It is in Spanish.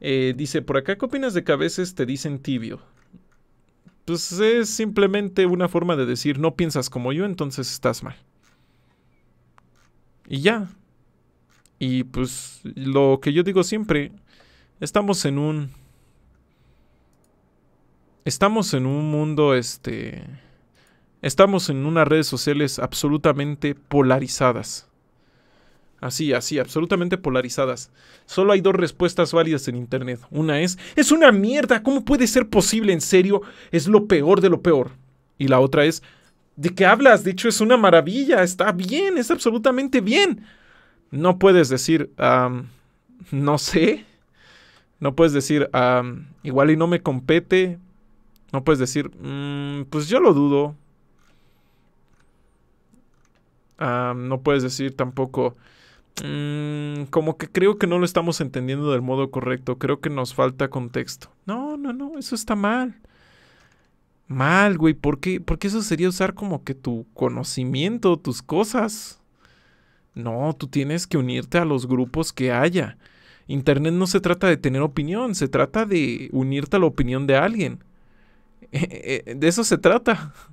Eh, dice, por acá, ¿qué opinas de que a veces te dicen tibio? Pues es simplemente una forma de decir, no piensas como yo, entonces estás mal. Y ya. Y pues lo que yo digo siempre, estamos en un... Estamos en un mundo, este... Estamos en unas redes sociales absolutamente polarizadas. Así, así, absolutamente polarizadas. Solo hay dos respuestas válidas en Internet. Una es, es una mierda, ¿cómo puede ser posible? En serio, es lo peor de lo peor. Y la otra es, ¿de qué hablas? De hecho, es una maravilla, está bien, es absolutamente bien. No puedes decir, no sé. No puedes decir, igual y no me compete. No puedes decir, mm, pues yo lo dudo. no puedes decir tampoco, Mm, como que creo que no lo estamos entendiendo del modo correcto, creo que nos falta contexto. No, no, no, eso está mal. Mal, güey, ¿por Porque eso sería usar como que tu conocimiento, tus cosas. No, tú tienes que unirte a los grupos que haya. Internet no se trata de tener opinión, se trata de unirte a la opinión de alguien. Eh, eh, de eso se trata.